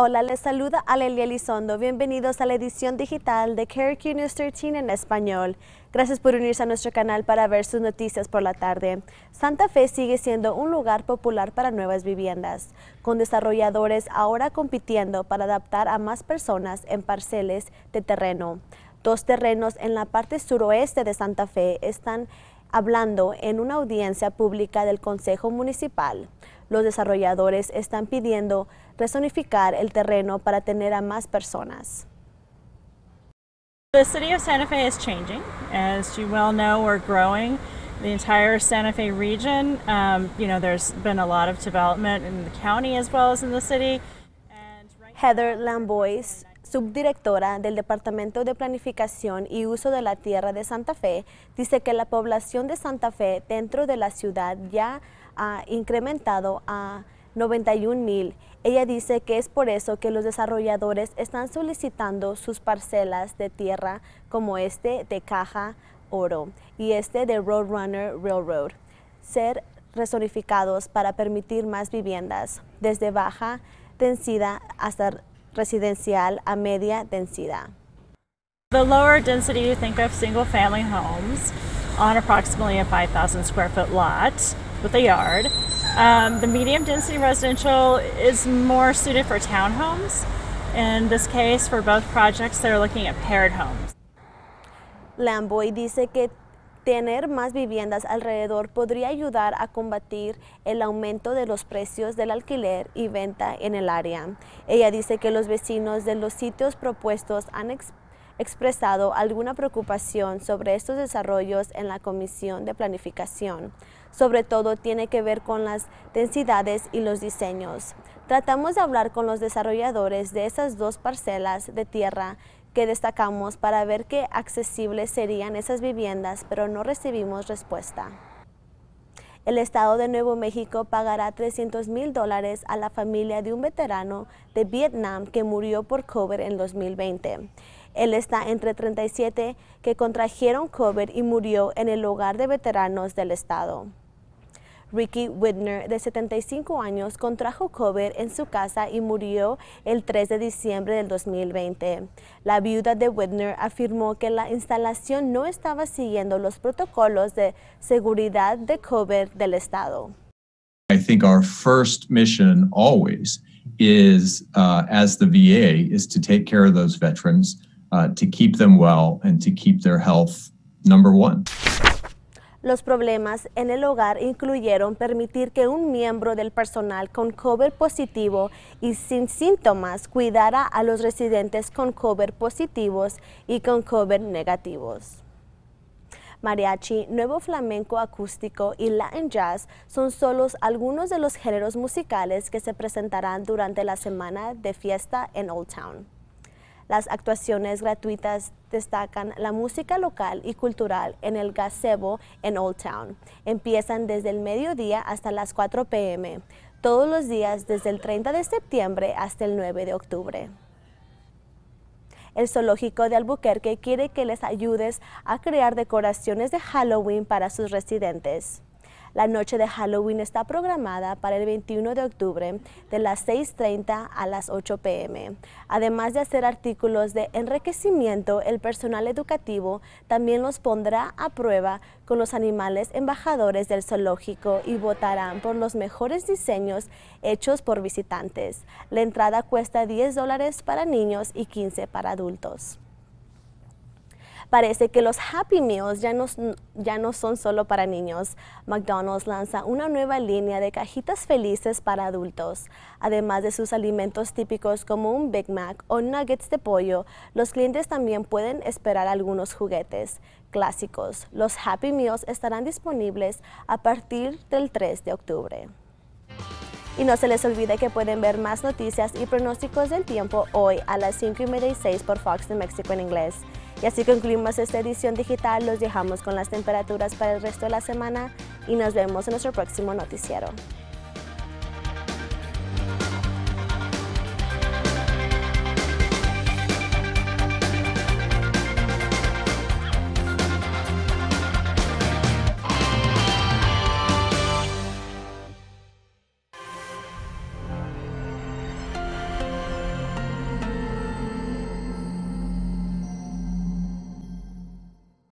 Hola, les saluda Alelia Elizondo. Bienvenidos a la edición digital de Cherokee News 13 en español. Gracias por unirse a nuestro canal para ver sus noticias por la tarde. Santa Fe sigue siendo un lugar popular para nuevas viviendas, con desarrolladores ahora compitiendo para adaptar a más personas en parceles de terreno. Dos terrenos en la parte suroeste de Santa Fe están hablando en una audiencia pública del Consejo Municipal. Los desarrolladores están pidiendo rezonificar el terreno para tener a más personas. The city of Santa Fe is changing. As you well know, we're growing the entire Santa Fe region. Um, you know, there's been a lot of development in the county as well as in the city. Heather Lambois, subdirectora del Departamento de Planificación y Uso de la Tierra de Santa Fe, dice que la población de Santa Fe dentro de la ciudad ya ha incrementado a 91 mil. Ella dice que es por eso que los desarrolladores están solicitando sus parcelas de tierra como este de Caja Oro y este de Roadrunner Railroad ser rezonificados para permitir más viviendas desde baja densidad hasta residencial a media densidad. The lower density you think of single family homes on approximately a 5,000 square foot lot with a yard. Um, the medium density residential is more suited for townhomes. In this case, for both projects, they're looking at paired homes. Lamboy dice que tener más viviendas alrededor podría ayudar a combatir el aumento de los precios del alquiler y venta en el área. Ella dice que los vecinos de los sitios propuestos han expresado expresado alguna preocupación sobre estos desarrollos en la Comisión de Planificación. Sobre todo tiene que ver con las densidades y los diseños. Tratamos de hablar con los desarrolladores de esas dos parcelas de tierra que destacamos para ver qué accesibles serían esas viviendas, pero no recibimos respuesta. El Estado de Nuevo México pagará 300 mil dólares a la familia de un veterano de Vietnam que murió por COVID en 2020. Él está entre 37 que contrajeron COVID y murió en el hogar de veteranos del Estado. Ricky Whitner, de 75 años, contrajo COVID en su casa y murió el 3 de diciembre del 2020. La viuda de Whitner afirmó que la instalación no estaba siguiendo los protocolos de seguridad de COVID del Estado. I think our first mission always is, uh, as the VA, is to take care of those veterans, uh, to keep them well, and to keep their health number one. Los problemas en el hogar incluyeron permitir que un miembro del personal con cover positivo y sin síntomas cuidara a los residentes con cover positivos y con cover negativos. Mariachi, nuevo flamenco acústico y Latin jazz son solos algunos de los géneros musicales que se presentarán durante la semana de fiesta en Old Town. Las actuaciones gratuitas destacan la música local y cultural en el gazebo en Old Town. Empiezan desde el mediodía hasta las 4 p.m., todos los días desde el 30 de septiembre hasta el 9 de octubre. El zoológico de Albuquerque quiere que les ayudes a crear decoraciones de Halloween para sus residentes. La noche de Halloween está programada para el 21 de octubre de las 6.30 a las 8 p.m. Además de hacer artículos de enriquecimiento, el personal educativo también los pondrá a prueba con los animales embajadores del zoológico y votarán por los mejores diseños hechos por visitantes. La entrada cuesta 10 dólares para niños y 15 para adultos. Parece que los Happy Meals ya no, ya no son solo para niños. McDonald's lanza una nueva línea de cajitas felices para adultos. Además de sus alimentos típicos como un Big Mac o nuggets de pollo, los clientes también pueden esperar algunos juguetes clásicos. Los Happy Meals estarán disponibles a partir del 3 de octubre. Y no se les olvide que pueden ver más noticias y pronósticos del tiempo hoy a las 5 y media y 6 por Fox de México en inglés. Y así concluimos esta edición digital, los dejamos con las temperaturas para el resto de la semana y nos vemos en nuestro próximo noticiero.